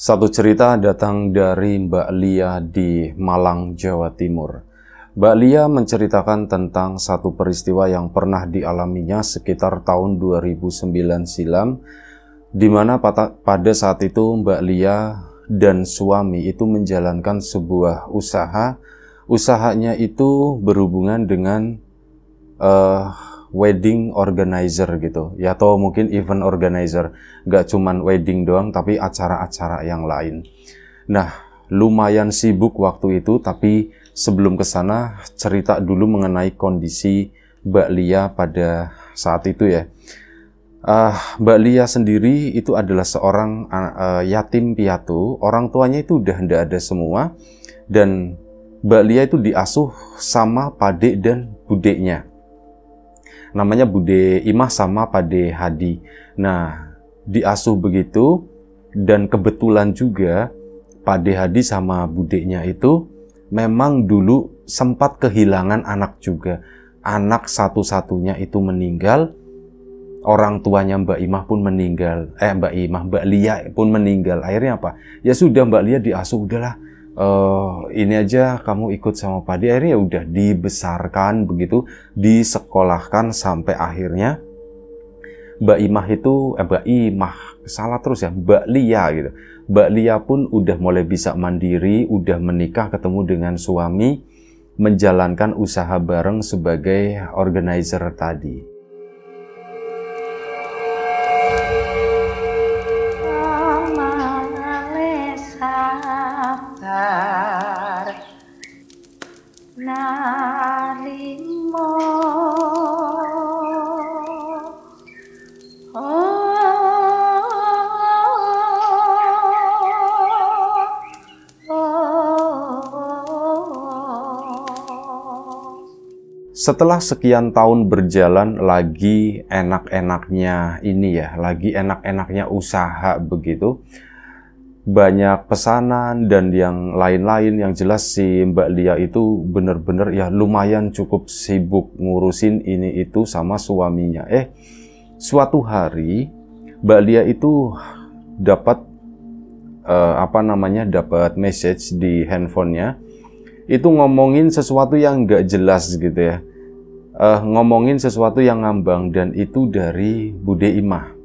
Satu cerita datang dari Mbak Lia di Malang, Jawa Timur. Mbak Lia menceritakan tentang satu peristiwa yang pernah dialaminya sekitar tahun 2009 silam, di mana pada saat itu Mbak Lia dan suami itu menjalankan sebuah usaha. Usahanya itu berhubungan dengan uh, wedding organizer gitu ya atau mungkin event organizer nggak cuman wedding doang tapi acara-acara yang lain nah lumayan sibuk waktu itu tapi sebelum kesana cerita dulu mengenai kondisi Mbak Lia pada saat itu ya Uh, Mbak Lia sendiri itu adalah seorang uh, yatim piatu, orang tuanya itu udah tidak ada semua, dan Mbak Lia itu diasuh sama padek dan budeknya namanya Bude Imah sama Pade Hadi. Nah, diasuh begitu dan kebetulan juga Pade Hadi sama budenya itu memang dulu sempat kehilangan anak juga. Anak satu-satunya itu meninggal, orang tuanya Mbak Imah pun meninggal. Eh Mbak Imah, Mbak Lia pun meninggal. Akhirnya apa? Ya sudah Mbak Lia diasuh udahlah uh, ini aja kamu ikut sama Padi akhirnya ya udah dibesarkan begitu disekolahkan sampai akhirnya Mbak Imah itu eh, Mbak Imah salah terus ya Mbak Lia gitu Mbak Lia pun udah mulai bisa mandiri udah menikah ketemu dengan suami menjalankan usaha bareng sebagai organizer tadi setelah sekian tahun berjalan lagi enak-enaknya ini ya, lagi enak-enaknya usaha begitu. Banyak pesanan dan yang lain-lain yang jelas si Mbak Lia itu bener-bener ya lumayan cukup sibuk ngurusin ini itu sama suaminya. Eh, suatu hari Mbak Lia itu dapat eh, apa namanya dapat message di handphonenya itu ngomongin sesuatu yang nggak jelas gitu ya uh, ngomongin sesuatu yang ngambang dan itu dari Bude Imah.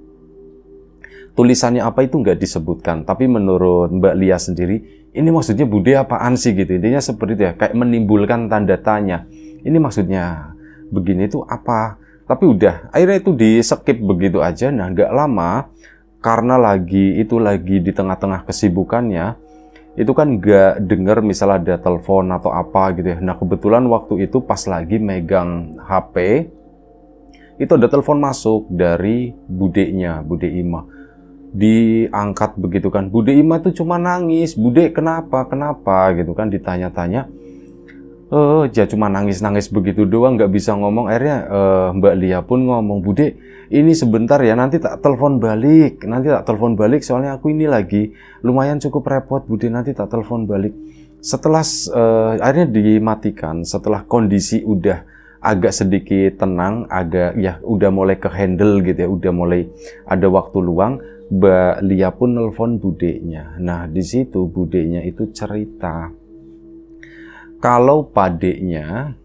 Tulisannya apa itu nggak disebutkan, tapi menurut Mbak Lia sendiri, ini maksudnya Bude apaan sih gitu. Intinya seperti itu ya, kayak menimbulkan tanda tanya. Ini maksudnya begini itu apa? Tapi udah, akhirnya itu di skip begitu aja. Nah, nggak lama karena lagi itu lagi di tengah-tengah kesibukannya, itu kan gak denger misalnya ada telepon atau apa gitu ya. Nah kebetulan waktu itu pas lagi megang HP, itu ada telepon masuk dari budenya, bude Ima. Diangkat begitu kan, bude Ima tuh cuma nangis, bude kenapa, kenapa gitu kan ditanya-tanya oh ya cuma nangis-nangis begitu doang nggak bisa ngomong akhirnya uh, Mbak Lia pun ngomong Bude ini sebentar ya nanti tak telepon balik nanti tak telepon balik soalnya aku ini lagi lumayan cukup repot Bude nanti tak telepon balik setelah uh, akhirnya dimatikan setelah kondisi udah agak sedikit tenang agak ya udah mulai ke handle gitu ya udah mulai ada waktu luang Mbak Lia pun nelpon budenya nah di situ budenya itu cerita kalau padeknya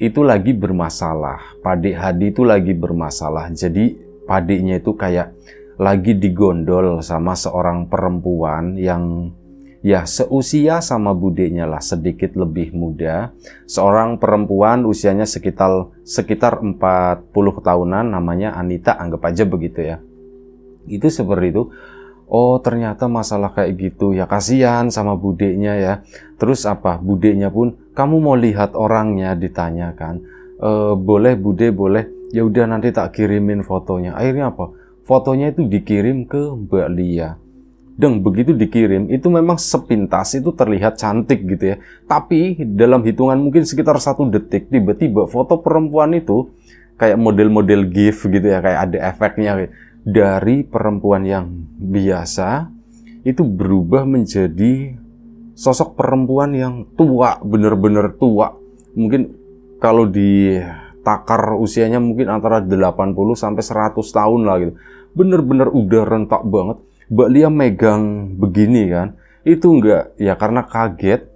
itu lagi bermasalah, padek Hadi itu lagi bermasalah. Jadi padeknya itu kayak lagi digondol sama seorang perempuan yang ya seusia sama budenya lah, sedikit lebih muda. Seorang perempuan usianya sekitar sekitar 40 tahunan namanya Anita, anggap aja begitu ya. Itu seperti itu oh ternyata masalah kayak gitu ya kasihan sama budenya ya terus apa budenya pun kamu mau lihat orangnya ditanyakan e, eh, boleh bude boleh ya udah nanti tak kirimin fotonya akhirnya apa fotonya itu dikirim ke Mbak Lia deng begitu dikirim itu memang sepintas itu terlihat cantik gitu ya tapi dalam hitungan mungkin sekitar satu detik tiba-tiba foto perempuan itu kayak model-model GIF gitu ya kayak ada efeknya gitu dari perempuan yang biasa itu berubah menjadi sosok perempuan yang tua, bener-bener tua. Mungkin kalau di takar usianya mungkin antara 80 sampai 100 tahun lah gitu. Bener-bener udah rentak banget. Mbak Lia megang begini kan. Itu enggak ya karena kaget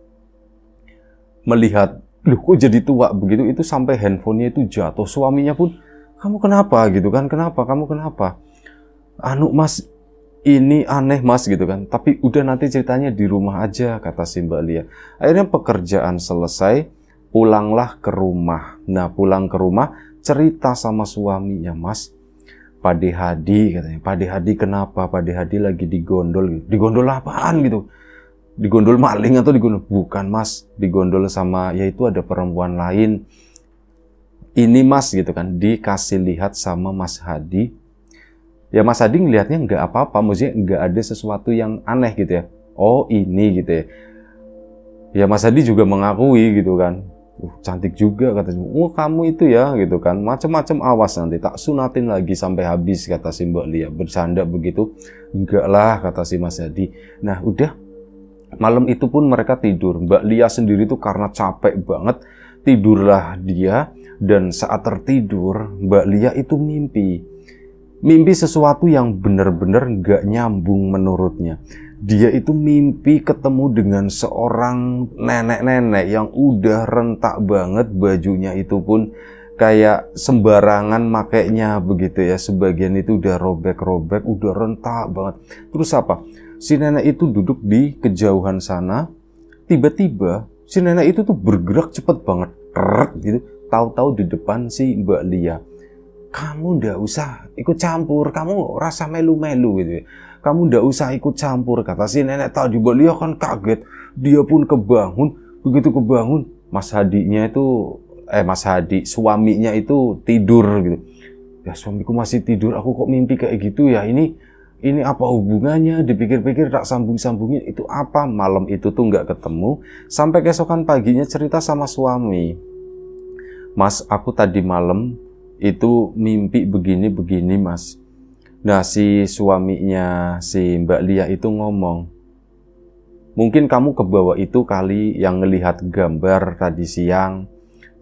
melihat loh kok jadi tua begitu itu sampai handphonenya itu jatuh suaminya pun kamu kenapa gitu kan kenapa kamu kenapa anu mas ini aneh mas gitu kan tapi udah nanti ceritanya di rumah aja kata si mbak Lia akhirnya pekerjaan selesai pulanglah ke rumah nah pulang ke rumah cerita sama suaminya mas Pade Hadi katanya Pade Hadi kenapa Pade Hadi lagi digondol gitu. digondol apaan gitu digondol maling atau digondol bukan mas digondol sama yaitu ada perempuan lain ini mas gitu kan dikasih lihat sama Mas Hadi ya Mas Adi ngelihatnya nggak apa-apa, maksudnya nggak ada sesuatu yang aneh gitu ya. Oh ini gitu ya. Ya Mas Adi juga mengakui gitu kan. Uh, cantik juga kata Simbok. Oh kamu itu ya gitu kan. Macam-macam awas nanti tak sunatin lagi sampai habis kata si Mbak Lia. Bercanda begitu. Enggak lah kata si Mas Adi. Nah udah malam itu pun mereka tidur. Mbak Lia sendiri tuh karena capek banget tidurlah dia dan saat tertidur Mbak Lia itu mimpi mimpi sesuatu yang benar-benar gak nyambung menurutnya. Dia itu mimpi ketemu dengan seorang nenek-nenek yang udah rentak banget bajunya itu pun kayak sembarangan makainya begitu ya. Sebagian itu udah robek-robek, udah rentak banget. Terus apa? Si nenek itu duduk di kejauhan sana. Tiba-tiba si nenek itu tuh bergerak cepet banget. Rrrt, gitu. Tahu-tahu di depan si Mbak Lia kamu ndak usah ikut campur, kamu rasa melu-melu gitu. Ya. Kamu ndak usah ikut campur, kata si nenek tadi. Beliau kan kaget, dia pun kebangun. Begitu kebangun, Mas Hadinya itu, eh Mas Hadi, suaminya itu tidur gitu. Ya suamiku masih tidur, aku kok mimpi kayak gitu ya. Ini ini apa hubungannya? Dipikir-pikir tak sambung-sambungin itu apa? Malam itu tuh nggak ketemu. Sampai keesokan paginya cerita sama suami. Mas, aku tadi malam itu mimpi begini-begini mas. Nah si suaminya si Mbak Lia itu ngomong, mungkin kamu ke bawah itu kali yang ngelihat gambar tadi siang,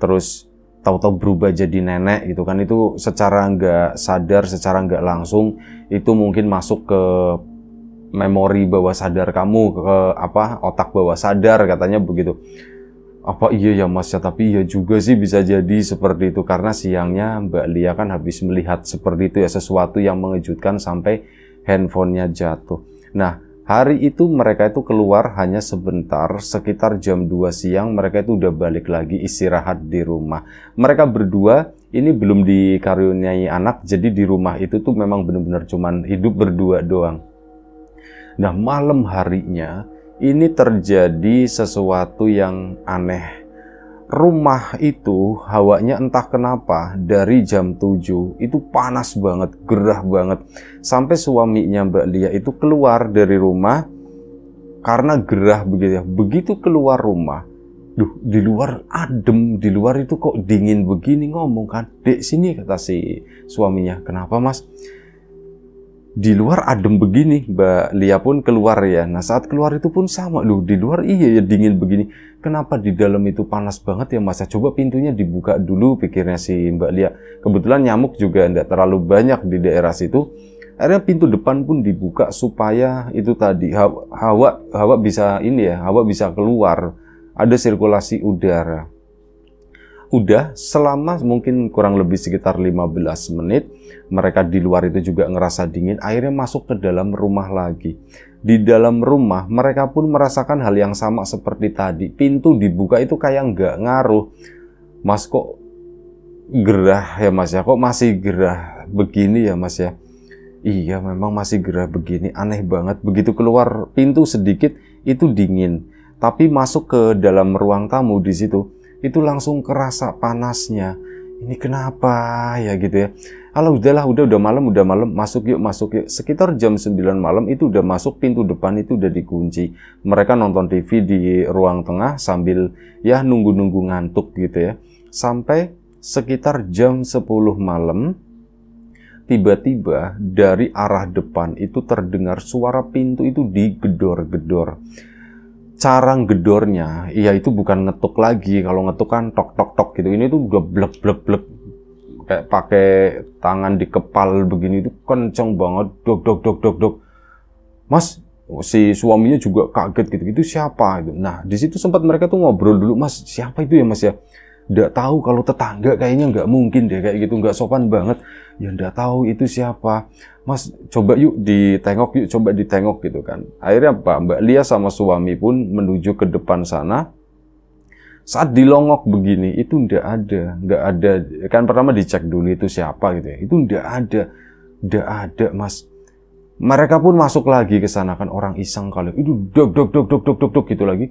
terus tahu-tahu berubah jadi nenek gitu kan itu secara nggak sadar secara nggak langsung itu mungkin masuk ke memori bawah sadar kamu ke apa otak bawah sadar katanya begitu apa iya ya mas ya tapi iya juga sih bisa jadi seperti itu karena siangnya Mbak Lia kan habis melihat seperti itu ya sesuatu yang mengejutkan sampai handphonenya jatuh nah hari itu mereka itu keluar hanya sebentar sekitar jam 2 siang mereka itu udah balik lagi istirahat di rumah mereka berdua ini belum dikaruniai anak jadi di rumah itu tuh memang benar-benar cuman hidup berdua doang nah malam harinya ini terjadi sesuatu yang aneh. Rumah itu hawanya entah kenapa dari jam 7 itu panas banget, gerah banget. Sampai suaminya Mbak Lia itu keluar dari rumah karena gerah begitu ya. Begitu keluar rumah, duh di luar adem di luar itu kok dingin begini ngomong kan dek sini kata si suaminya kenapa mas di luar adem begini, Mbak Lia pun keluar ya. Nah saat keluar itu pun sama, loh di luar iya ya dingin begini. Kenapa di dalam itu panas banget ya Mas, ya, coba pintunya dibuka dulu pikirnya si Mbak Lia. Kebetulan nyamuk juga tidak terlalu banyak di daerah situ. Akhirnya pintu depan pun dibuka supaya itu tadi hawa, hawa bisa ini ya, hawa bisa keluar. Ada sirkulasi udara udah selama mungkin kurang lebih sekitar 15 menit mereka di luar itu juga ngerasa dingin akhirnya masuk ke dalam rumah lagi di dalam rumah mereka pun merasakan hal yang sama seperti tadi pintu dibuka itu kayak nggak ngaruh mas kok gerah ya mas ya kok masih gerah begini ya mas ya iya memang masih gerah begini aneh banget begitu keluar pintu sedikit itu dingin tapi masuk ke dalam ruang tamu di situ itu langsung kerasa panasnya ini kenapa ya gitu ya kalau udahlah udah udah malam udah malam masuk yuk masuk yuk sekitar jam 9 malam itu udah masuk pintu depan itu udah dikunci mereka nonton TV di ruang tengah sambil ya nunggu-nunggu ngantuk gitu ya sampai sekitar jam 10 malam tiba-tiba dari arah depan itu terdengar suara pintu itu digedor-gedor cara gedornya ya itu bukan ngetuk lagi kalau ngetuk kan tok tok tok gitu ini tuh udah blek blek blek kayak pakai tangan di kepal begini itu kenceng banget dok dok dok dok dok mas si suaminya juga kaget gitu gitu siapa itu nah di situ sempat mereka tuh ngobrol dulu mas siapa itu ya mas ya nggak tahu kalau tetangga kayaknya nggak mungkin deh kayak gitu nggak sopan banget ya nggak tahu itu siapa Mas coba yuk ditengok yuk coba ditengok gitu kan. Akhirnya apa? Mbak Lia sama suami pun menuju ke depan sana. Saat dilongok begini itu ndak ada, ndak ada. Kan pertama dicek dulu itu siapa gitu ya. Itu ndak ada, ndak ada mas. Mereka pun masuk lagi ke sana kan orang iseng kali. Itu dok dok dok dok dok dok dok gitu lagi.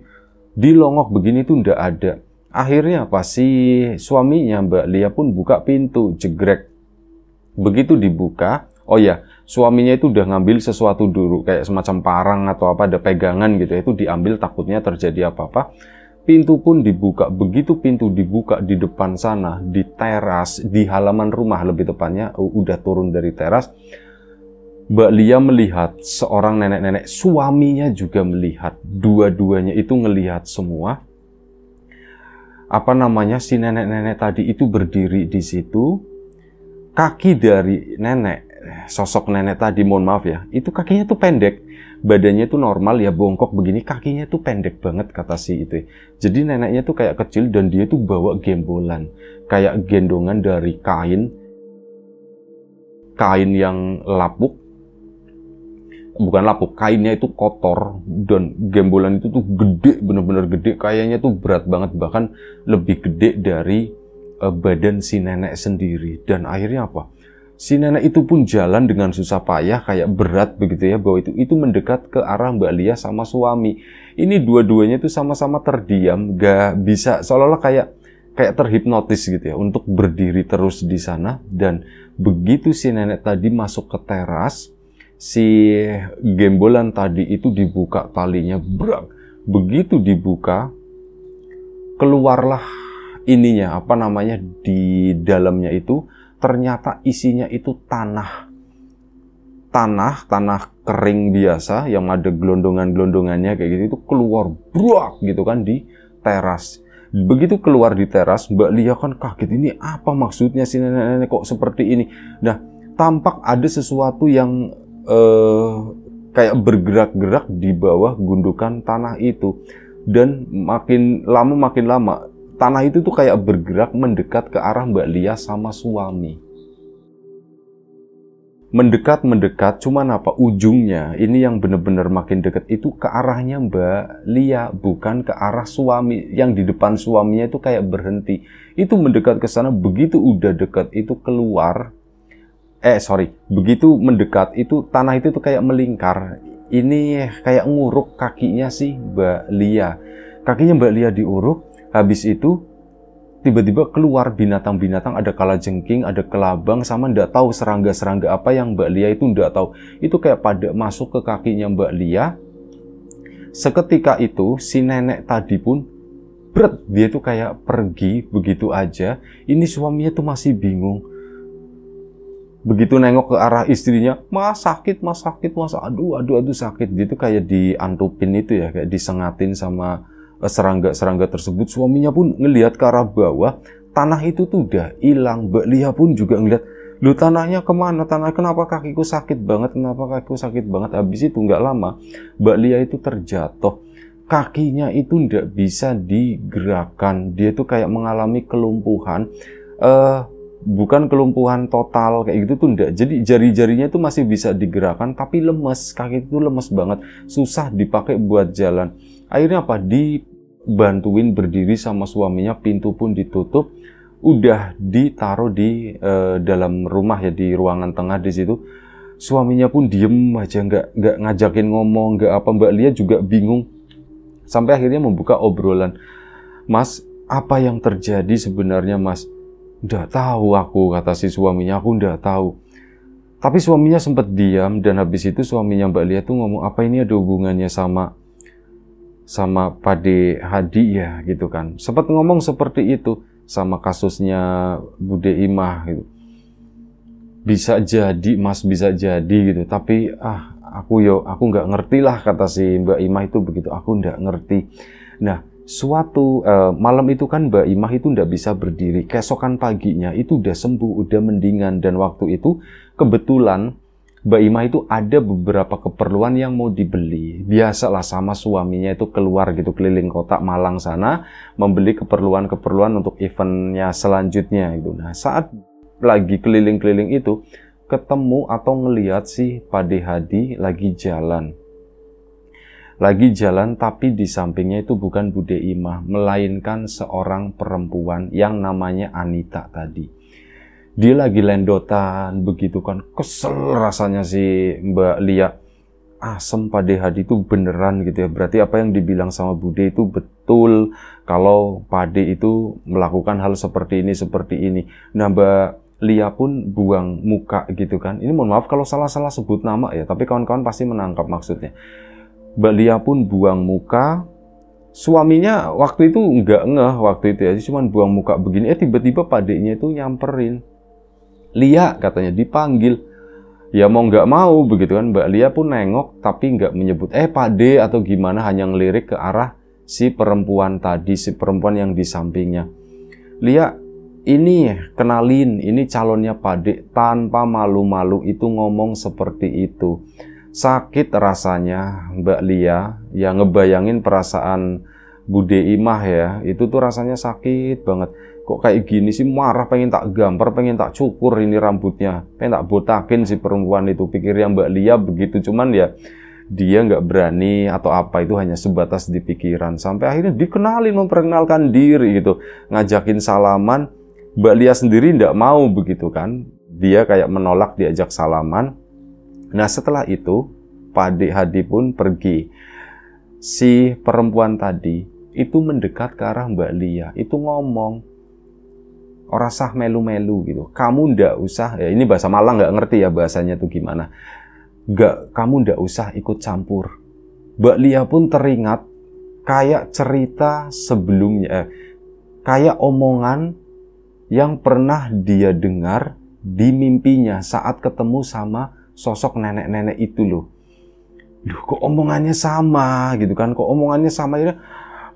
Dilongok begini itu ndak ada. Akhirnya apa sih suaminya Mbak Lia pun buka pintu jegrek. Begitu dibuka, oh ya suaminya itu udah ngambil sesuatu dulu kayak semacam parang atau apa ada pegangan gitu ya, itu diambil takutnya terjadi apa-apa pintu pun dibuka begitu pintu dibuka di depan sana di teras di halaman rumah lebih tepatnya udah turun dari teras Mbak Lia melihat seorang nenek-nenek, suaminya juga melihat, dua-duanya itu ngelihat semua. Apa namanya si nenek-nenek tadi itu berdiri di situ, kaki dari nenek sosok nenek tadi, mohon maaf ya, itu kakinya tuh pendek, badannya tuh normal ya bongkok begini, kakinya tuh pendek banget kata si itu. Jadi neneknya tuh kayak kecil dan dia tuh bawa gembolan, kayak gendongan dari kain, kain yang lapuk, bukan lapuk, kainnya itu kotor dan gembolan itu tuh gede, bener-bener gede, kayaknya tuh berat banget, bahkan lebih gede dari eh, badan si nenek sendiri. Dan akhirnya apa? si nenek itu pun jalan dengan susah payah kayak berat begitu ya bahwa itu itu mendekat ke arah Mbak Lia sama suami. Ini dua-duanya itu sama-sama terdiam, gak bisa seolah-olah kayak kayak terhipnotis gitu ya untuk berdiri terus di sana dan begitu si nenek tadi masuk ke teras si gembolan tadi itu dibuka talinya brak begitu dibuka keluarlah ininya apa namanya di dalamnya itu ternyata isinya itu tanah. Tanah, tanah kering biasa yang ada gelondongan-gelondongannya kayak gitu itu keluar bruak gitu kan di teras. Begitu keluar di teras, Mbak Lia kan kaget ini apa maksudnya si nenek-nenek kok seperti ini. Nah, tampak ada sesuatu yang eh, kayak bergerak-gerak di bawah gundukan tanah itu dan makin lama makin lama tanah itu tuh kayak bergerak mendekat ke arah Mbak Lia sama suami. Mendekat-mendekat, cuman apa? Ujungnya, ini yang bener-bener makin deket itu ke arahnya Mbak Lia, bukan ke arah suami. Yang di depan suaminya itu kayak berhenti. Itu mendekat ke sana, begitu udah deket itu keluar. Eh, sorry. Begitu mendekat itu, tanah itu tuh kayak melingkar. Ini kayak nguruk kakinya sih Mbak Lia. Kakinya Mbak Lia diuruk, Habis itu tiba-tiba keluar binatang-binatang ada kala jengking ada kelabang sama ndak tahu serangga-serangga apa yang Mbak Lia itu ndak tahu. Itu kayak pada masuk ke kakinya Mbak Lia. Seketika itu si nenek tadi pun bret dia tuh kayak pergi begitu aja. Ini suaminya tuh masih bingung. Begitu nengok ke arah istrinya, mas sakit, mas sakit, mas aduh, aduh, aduh sakit. Dia tuh kayak diantupin itu ya, kayak disengatin sama serangga-serangga tersebut suaminya pun ngelihat ke arah bawah tanah itu tuh udah hilang Mbak Lia pun juga ngelihat lu tanahnya kemana tanah kenapa kakiku sakit banget kenapa kakiku sakit banget habis itu nggak lama Mbak Lia itu terjatuh kakinya itu ndak bisa digerakkan dia tuh kayak mengalami kelumpuhan uh, bukan kelumpuhan total kayak gitu tuh enggak. Jadi jari-jarinya itu masih bisa digerakkan tapi lemes, kaki itu lemes banget, susah dipakai buat jalan. Akhirnya apa? Di bantuin berdiri sama suaminya pintu pun ditutup udah ditaruh di e, dalam rumah ya di ruangan tengah di situ suaminya pun diem aja nggak nggak ngajakin ngomong nggak apa Mbak Lia juga bingung sampai akhirnya membuka obrolan Mas apa yang terjadi sebenarnya Mas nggak tahu aku kata si suaminya aku nggak tahu tapi suaminya sempat diam dan habis itu suaminya Mbak Lia tuh ngomong apa ini ada hubungannya sama sama Pade Hadi ya gitu kan. Sempat ngomong seperti itu sama kasusnya Bude Imah gitu. Bisa jadi Mas bisa jadi gitu. Tapi ah aku yo aku nggak ngerti lah kata si Mbak Imah itu begitu. Aku nggak ngerti. Nah suatu uh, malam itu kan Mbak Imah itu nggak bisa berdiri. Keesokan paginya itu udah sembuh, udah mendingan dan waktu itu kebetulan Mbak Ima itu ada beberapa keperluan yang mau dibeli. Biasalah sama suaminya itu keluar gitu keliling kota Malang sana membeli keperluan-keperluan untuk eventnya selanjutnya gitu. Nah saat lagi keliling-keliling itu ketemu atau ngeliat si Pade Hadi lagi jalan. Lagi jalan tapi di sampingnya itu bukan Bude Ima, melainkan seorang perempuan yang namanya Anita tadi dia lagi lendotan begitu kan kesel rasanya si Mbak Lia asem Pak Dehadi itu beneran gitu ya berarti apa yang dibilang sama Bude itu betul kalau Pade itu melakukan hal seperti ini seperti ini nah Mbak Lia pun buang muka gitu kan ini mohon maaf kalau salah-salah sebut nama ya tapi kawan-kawan pasti menangkap maksudnya Mbak Lia pun buang muka suaminya waktu itu nggak ngeh waktu itu ya cuman buang muka begini eh tiba-tiba padenya itu nyamperin Lia katanya dipanggil. Ya mau nggak mau begitu kan Mbak Lia pun nengok tapi nggak menyebut eh Pak D atau gimana hanya ngelirik ke arah si perempuan tadi si perempuan yang di sampingnya. Lia ini kenalin ini calonnya Pak D tanpa malu-malu itu ngomong seperti itu. Sakit rasanya Mbak Lia ya ngebayangin perasaan Bude Imah ya itu tuh rasanya sakit banget kok kayak gini sih marah pengen tak gambar pengen tak cukur ini rambutnya pengen tak botakin si perempuan itu pikir yang Mbak Lia begitu cuman ya dia nggak berani atau apa itu hanya sebatas di pikiran sampai akhirnya dikenalin memperkenalkan diri gitu ngajakin salaman Mbak Lia sendiri nggak mau begitu kan dia kayak menolak diajak salaman nah setelah itu Pak Hadi pun pergi si perempuan tadi itu mendekat ke arah Mbak Lia itu ngomong Orang melu-melu gitu. Kamu ndak usah, ya ini bahasa Malang nggak ngerti ya bahasanya tuh gimana. Nggak, kamu ndak usah ikut campur. Mbak Lia pun teringat kayak cerita sebelumnya, eh, kayak omongan yang pernah dia dengar di mimpinya saat ketemu sama sosok nenek-nenek itu loh. Duh, kok omongannya sama gitu kan? Kok omongannya sama ya?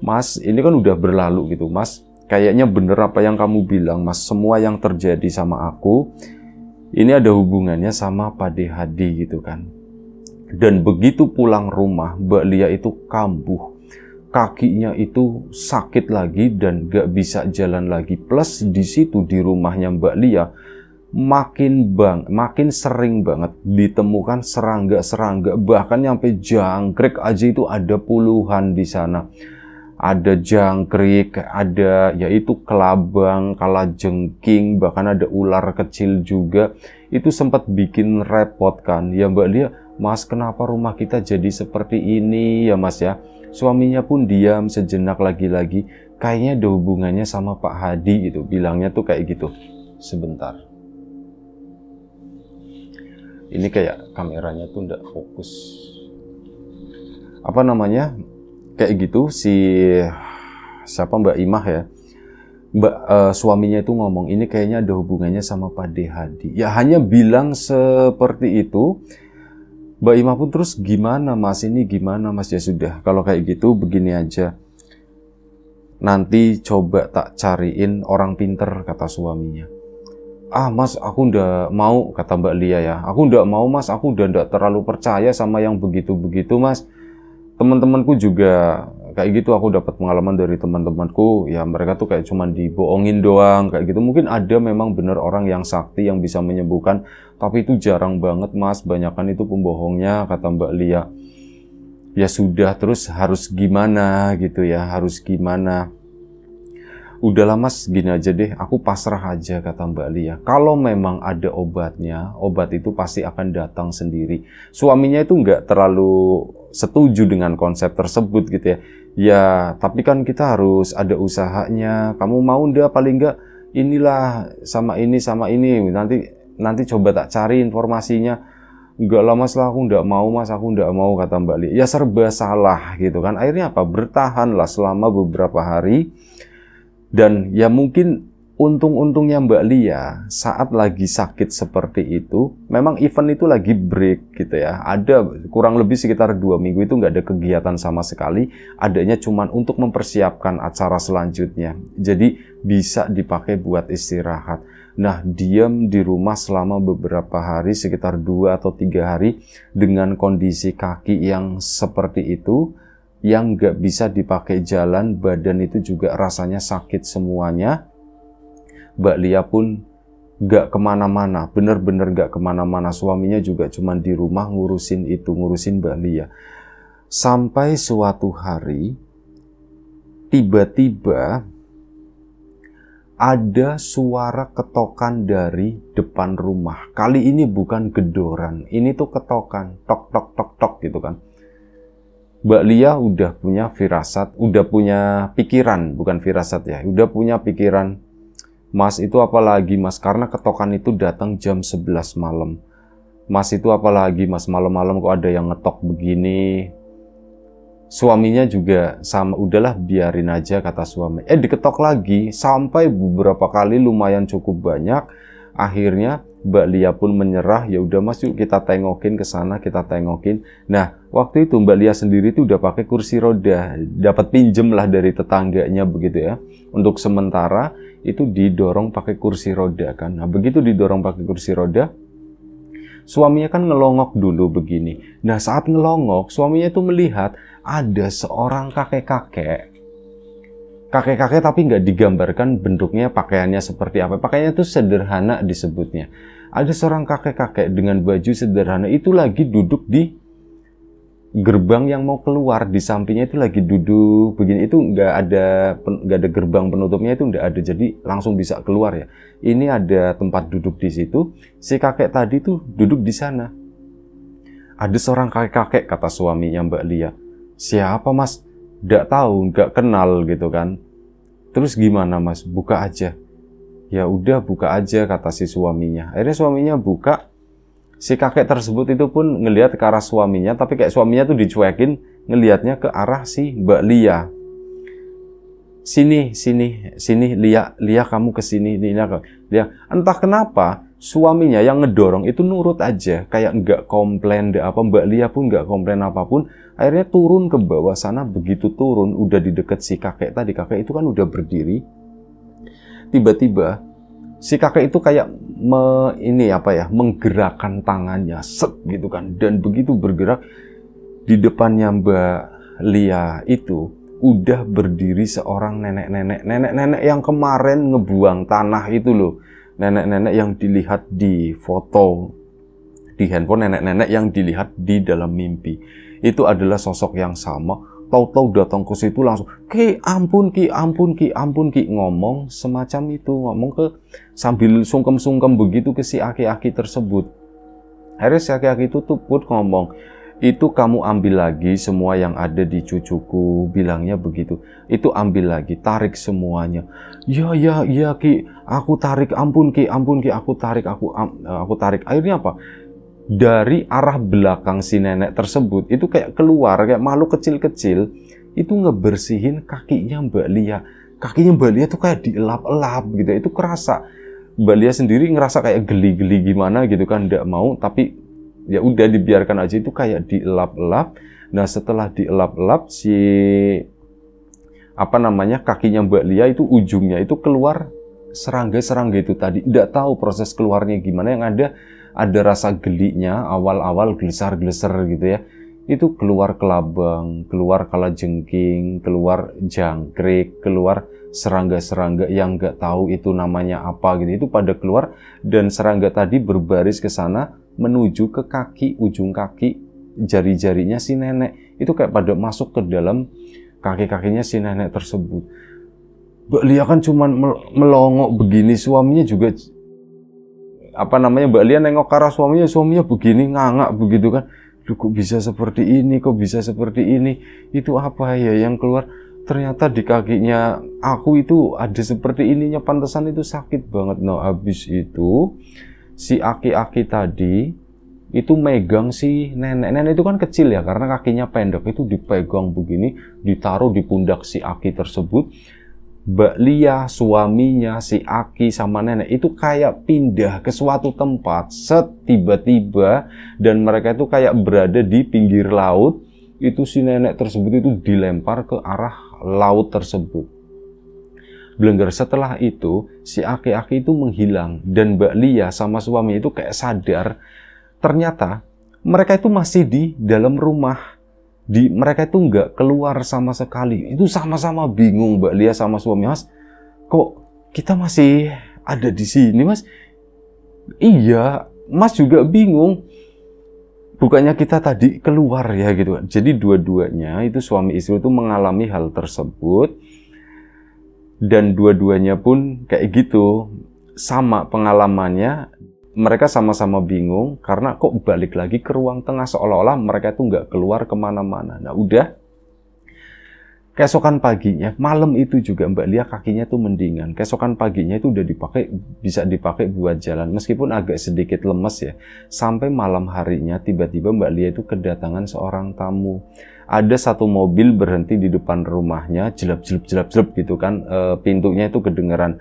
Mas, ini kan udah berlalu gitu, Mas kayaknya bener apa yang kamu bilang mas semua yang terjadi sama aku ini ada hubungannya sama Pade Hadi gitu kan dan begitu pulang rumah Mbak Lia itu kambuh kakinya itu sakit lagi dan gak bisa jalan lagi plus di situ di rumahnya Mbak Lia makin bang makin sering banget ditemukan serangga-serangga bahkan sampai jangkrik aja itu ada puluhan di sana ada jangkrik, ada yaitu kelabang, kalajengking, bahkan ada ular kecil juga. Itu sempat bikin repot kan. Ya Mbak Lia, Mas kenapa rumah kita jadi seperti ini ya Mas ya? Suaminya pun diam sejenak lagi-lagi. Kayaknya ada hubungannya sama Pak Hadi gitu. Bilangnya tuh kayak gitu. Sebentar. Ini kayak kameranya tuh ndak fokus. Apa namanya? kayak gitu si siapa Mbak Imah ya Mbak uh, suaminya itu ngomong ini kayaknya ada hubungannya sama Pak Dehadi. ya hanya bilang seperti itu Mbak Imah pun terus gimana mas ini gimana mas ya sudah kalau kayak gitu begini aja nanti coba tak cariin orang pinter kata suaminya ah mas aku udah mau kata Mbak Lia ya aku udah mau mas aku udah ndak terlalu percaya sama yang begitu-begitu mas teman-temanku juga kayak gitu aku dapat pengalaman dari teman-temanku ya mereka tuh kayak cuman dibohongin doang kayak gitu mungkin ada memang bener orang yang sakti yang bisa menyembuhkan tapi itu jarang banget mas banyakan itu pembohongnya kata Mbak Lia ya sudah terus harus gimana gitu ya harus gimana udahlah mas gini aja deh aku pasrah aja kata Mbak Lia. kalau memang ada obatnya obat itu pasti akan datang sendiri suaminya itu nggak terlalu setuju dengan konsep tersebut gitu ya ya tapi kan kita harus ada usahanya kamu mau ndak paling nggak inilah sama ini sama ini nanti nanti coba tak cari informasinya nggak lah mas lah aku nggak mau mas aku nggak mau kata Mbak Lia. ya serba salah gitu kan akhirnya apa bertahanlah selama beberapa hari dan ya mungkin untung-untungnya Mbak Lia saat lagi sakit seperti itu, memang event itu lagi break gitu ya. Ada kurang lebih sekitar dua minggu itu nggak ada kegiatan sama sekali, adanya cuman untuk mempersiapkan acara selanjutnya. Jadi bisa dipakai buat istirahat. Nah, diam di rumah selama beberapa hari, sekitar dua atau tiga hari, dengan kondisi kaki yang seperti itu, yang nggak bisa dipakai jalan, badan itu juga rasanya sakit semuanya. Mbak Lia pun nggak kemana-mana, bener-bener nggak kemana-mana. Suaminya juga cuma di rumah ngurusin itu, ngurusin Mbak Lia. Sampai suatu hari, tiba-tiba ada suara ketokan dari depan rumah. Kali ini bukan gedoran, ini tuh ketokan, tok tok tok tok gitu kan. Mbak Lia udah punya firasat, udah punya pikiran, bukan firasat ya, udah punya pikiran. Mas itu apalagi mas, karena ketokan itu datang jam 11 malam. Mas itu apalagi mas, malam-malam kok ada yang ngetok begini. Suaminya juga sama, udahlah biarin aja kata suami. Eh diketok lagi, sampai beberapa kali lumayan cukup banyak. Akhirnya Mbak Lia pun menyerah, ya udah Mas yuk kita tengokin ke sana, kita tengokin. Nah, waktu itu Mbak Lia sendiri itu udah pakai kursi roda, dapat pinjem lah dari tetangganya begitu ya. Untuk sementara itu didorong pakai kursi roda kan. Nah, begitu didorong pakai kursi roda, suaminya kan ngelongok dulu begini. Nah, saat ngelongok, suaminya itu melihat ada seorang kakek-kakek kakek-kakek tapi nggak digambarkan bentuknya pakaiannya seperti apa pakaiannya itu sederhana disebutnya ada seorang kakek-kakek dengan baju sederhana itu lagi duduk di gerbang yang mau keluar di sampingnya itu lagi duduk begini itu nggak ada nggak ada gerbang penutupnya itu nggak ada jadi langsung bisa keluar ya ini ada tempat duduk di situ si kakek tadi tuh duduk di sana ada seorang kakek-kakek kata suaminya Mbak Lia siapa mas nggak tahu nggak kenal gitu kan terus gimana mas buka aja Ya udah buka aja kata si suaminya. Akhirnya suaminya buka. Si kakek tersebut itu pun ngelihat ke arah suaminya, tapi kayak suaminya tuh dicuekin, ngelihatnya ke arah si Mbak Lia. Sini, sini, sini, Lia, Lia kamu ke sini, Lia, Lia. Entah kenapa suaminya yang ngedorong itu nurut aja, kayak nggak komplain, deh apa, Mbak Lia pun nggak komplain apapun. Akhirnya turun ke bawah sana, begitu turun, udah di deket si kakek tadi, kakek itu kan udah berdiri, tiba-tiba si kakek itu kayak me, ini apa ya menggerakkan tangannya set gitu kan dan begitu bergerak di depannya Mbak Lia itu udah berdiri seorang nenek-nenek nenek-nenek yang kemarin ngebuang tanah itu loh nenek-nenek yang dilihat di foto di handphone nenek-nenek yang dilihat di dalam mimpi itu adalah sosok yang sama tahu-tahu datang ke situ langsung ki ampun ki ampun ki ampun ki ngomong semacam itu ngomong ke sambil sungkem-sungkem begitu ke si aki-aki tersebut akhirnya si aki-aki itu tuh pun ngomong itu kamu ambil lagi semua yang ada di cucuku bilangnya begitu itu ambil lagi tarik semuanya ya ya ya ki aku tarik ampun ki ampun ki aku tarik aku eh, aku tarik akhirnya apa dari arah belakang si nenek tersebut itu kayak keluar kayak makhluk kecil-kecil itu ngebersihin kakinya Mbak Lia. Kakinya Mbak Lia tuh kayak dielap-elap gitu. Itu kerasa. Mbak Lia sendiri ngerasa kayak geli-geli gimana gitu kan ndak mau tapi ya udah dibiarkan aja itu kayak dielap-elap. Nah, setelah dielap-elap si apa namanya kakinya Mbak Lia itu ujungnya itu keluar serangga-serangga itu tadi. Ndak tahu proses keluarnya gimana yang ada ada rasa gelinya awal-awal gelisar-gelisar gitu ya itu keluar kelabang, keluar kala jengking keluar jangkrik, keluar serangga-serangga yang nggak tahu itu namanya apa gitu. Itu pada keluar dan serangga tadi berbaris ke sana menuju ke kaki, ujung kaki jari-jarinya si nenek. Itu kayak pada masuk ke dalam kaki-kakinya si nenek tersebut. Mbak Lia kan cuman melongok begini, suaminya juga apa namanya Mbak Lia nengok ke arah suaminya, suaminya begini ngangak begitu kan. kok bisa seperti ini, kok bisa seperti ini. Itu apa ya yang keluar? Ternyata di kakinya aku itu ada seperti ininya pantesan itu sakit banget. Nah, habis itu si aki-aki tadi itu megang si nenek. Nenek itu kan kecil ya karena kakinya pendek itu dipegang begini, ditaruh di pundak si aki tersebut Mbak Lia, suaminya, si Aki sama nenek itu kayak pindah ke suatu tempat setiba-tiba dan mereka itu kayak berada di pinggir laut. Itu si nenek tersebut itu dilempar ke arah laut tersebut. belengger setelah itu si Aki-Aki itu menghilang dan Mbak Lia sama suami itu kayak sadar ternyata mereka itu masih di dalam rumah di mereka itu nggak keluar sama sekali. Itu sama-sama bingung Mbak Lia sama suami Mas. Kok kita masih ada di sini Mas? Iya, Mas juga bingung. Bukannya kita tadi keluar ya gitu. Jadi dua-duanya itu suami istri itu mengalami hal tersebut. Dan dua-duanya pun kayak gitu. Sama pengalamannya mereka sama-sama bingung karena kok balik lagi ke ruang tengah seolah-olah mereka itu nggak keluar kemana-mana. Nah udah, keesokan paginya, malam itu juga Mbak Lia kakinya tuh mendingan. Keesokan paginya itu udah dipakai, bisa dipakai buat jalan. Meskipun agak sedikit lemes ya. Sampai malam harinya tiba-tiba Mbak Lia itu kedatangan seorang tamu. Ada satu mobil berhenti di depan rumahnya, jelap-jelap-jelap-jelap gitu kan. E, pintunya itu kedengeran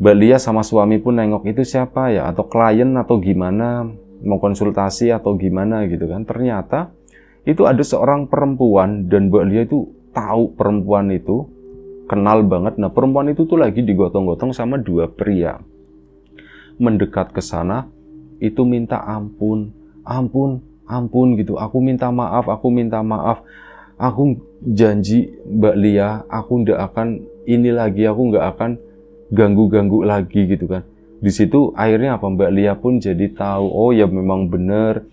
Mbak Lia sama suami pun nengok itu siapa ya atau klien atau gimana mau konsultasi atau gimana gitu kan. Ternyata itu ada seorang perempuan dan Mbak Lia itu tahu perempuan itu kenal banget. Nah, perempuan itu tuh lagi digotong-gotong sama dua pria. Mendekat ke sana itu minta ampun, ampun, ampun gitu. Aku minta maaf, aku minta maaf. Aku janji Mbak Lia, aku ndak akan ini lagi, aku nggak akan ganggu-ganggu lagi gitu kan. Di situ akhirnya apa Mbak Lia pun jadi tahu, oh ya memang benar.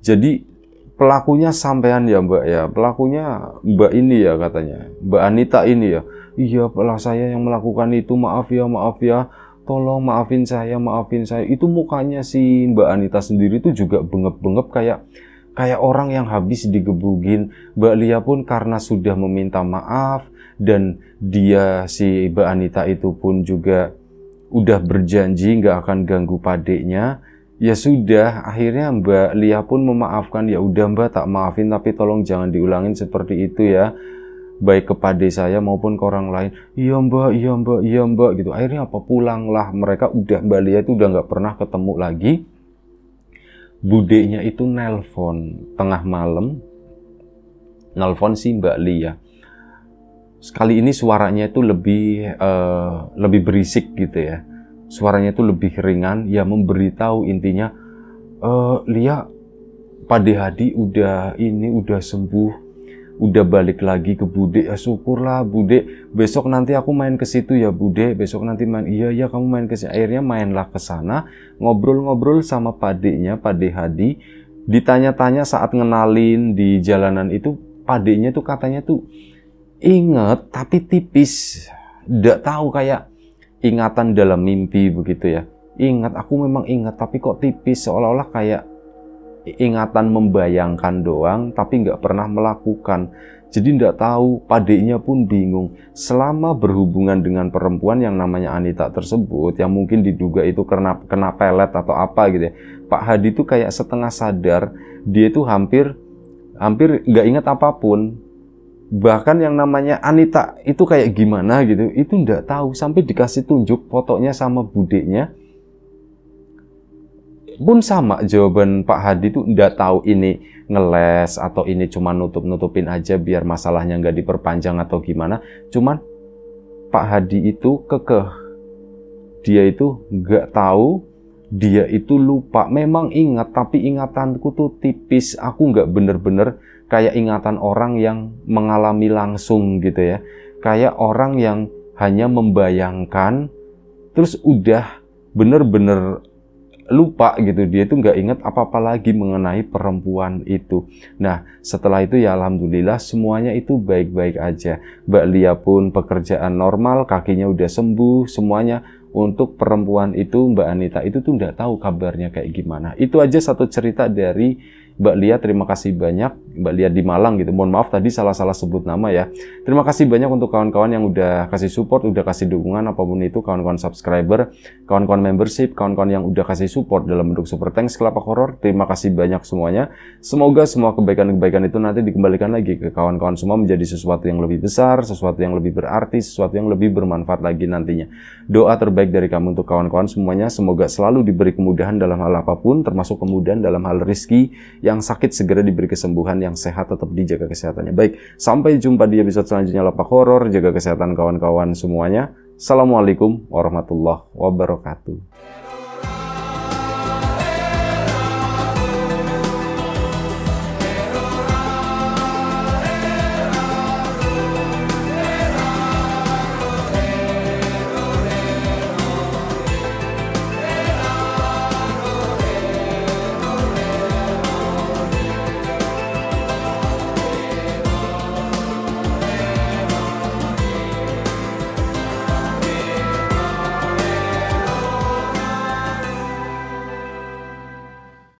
Jadi pelakunya sampean ya Mbak ya, pelakunya Mbak ini ya katanya, Mbak Anita ini ya. Iya, pelah saya yang melakukan itu, maaf ya, maaf ya. Tolong maafin saya, maafin saya. Itu mukanya si Mbak Anita sendiri itu juga bengep-bengep kayak kayak orang yang habis digebugin. Mbak Lia pun karena sudah meminta maaf, dan dia si Mbak Anita itu pun juga udah berjanji nggak akan ganggu padeknya ya sudah akhirnya Mbak Lia pun memaafkan ya udah Mbak tak maafin tapi tolong jangan diulangin seperti itu ya baik kepada saya maupun ke orang lain iya mbak iya mbak iya mbak gitu akhirnya apa pulanglah mereka udah mbak Lia itu udah nggak pernah ketemu lagi budenya itu nelpon tengah malam nelpon si mbak Lia sekali ini suaranya itu lebih uh, lebih berisik gitu ya suaranya itu lebih ringan ya memberitahu intinya uh, Lia Pak Hadi udah ini udah sembuh udah balik lagi ke Bude ya syukurlah Bude besok nanti aku main ke situ ya Bude besok nanti main iya iya kamu main ke sini akhirnya mainlah ke sana ngobrol-ngobrol sama padenya Pak Hadi ditanya-tanya saat ngenalin di jalanan itu padenya tuh katanya tuh ingat tapi tipis. Tidak tahu kayak ingatan dalam mimpi begitu ya. Ingat, aku memang ingat tapi kok tipis seolah-olah kayak ingatan membayangkan doang tapi nggak pernah melakukan. Jadi nggak tahu, padenya pun bingung. Selama berhubungan dengan perempuan yang namanya Anita tersebut, yang mungkin diduga itu kena, kena pelet atau apa gitu ya. Pak Hadi itu kayak setengah sadar, dia itu hampir hampir nggak ingat apapun bahkan yang namanya Anita itu kayak gimana gitu itu ndak tahu sampai dikasih tunjuk fotonya sama budeknya pun sama jawaban Pak Hadi itu ndak tahu ini ngeles atau ini cuma nutup-nutupin aja biar masalahnya nggak diperpanjang atau gimana cuman Pak Hadi itu kekeh dia itu nggak tahu dia itu lupa memang ingat tapi ingatanku tuh tipis aku nggak bener-bener kayak ingatan orang yang mengalami langsung gitu ya. Kayak orang yang hanya membayangkan terus udah bener-bener lupa gitu dia itu nggak ingat apa-apa lagi mengenai perempuan itu nah setelah itu ya alhamdulillah semuanya itu baik-baik aja Mbak Lia pun pekerjaan normal kakinya udah sembuh semuanya untuk perempuan itu Mbak Anita itu tuh nggak tahu kabarnya kayak gimana itu aja satu cerita dari Mbak Lia terima kasih banyak Mbak Lia di Malang gitu. Mohon maaf tadi salah-salah sebut nama ya. Terima kasih banyak untuk kawan-kawan yang udah kasih support, udah kasih dukungan apapun itu, kawan-kawan subscriber, kawan-kawan membership, kawan-kawan yang udah kasih support dalam bentuk super thanks kelapa horror. Terima kasih banyak semuanya. Semoga semua kebaikan-kebaikan itu nanti dikembalikan lagi ke kawan-kawan semua menjadi sesuatu yang lebih besar, sesuatu yang lebih berarti, sesuatu yang lebih bermanfaat lagi nantinya. Doa terbaik dari kamu untuk kawan-kawan semuanya. Semoga selalu diberi kemudahan dalam hal apapun, termasuk kemudahan dalam hal rizki yang sakit segera diberi kesembuhan ya yang sehat tetap dijaga kesehatannya. Baik, sampai jumpa di episode selanjutnya Lapak Horor. Jaga kesehatan kawan-kawan semuanya. Assalamualaikum warahmatullahi wabarakatuh.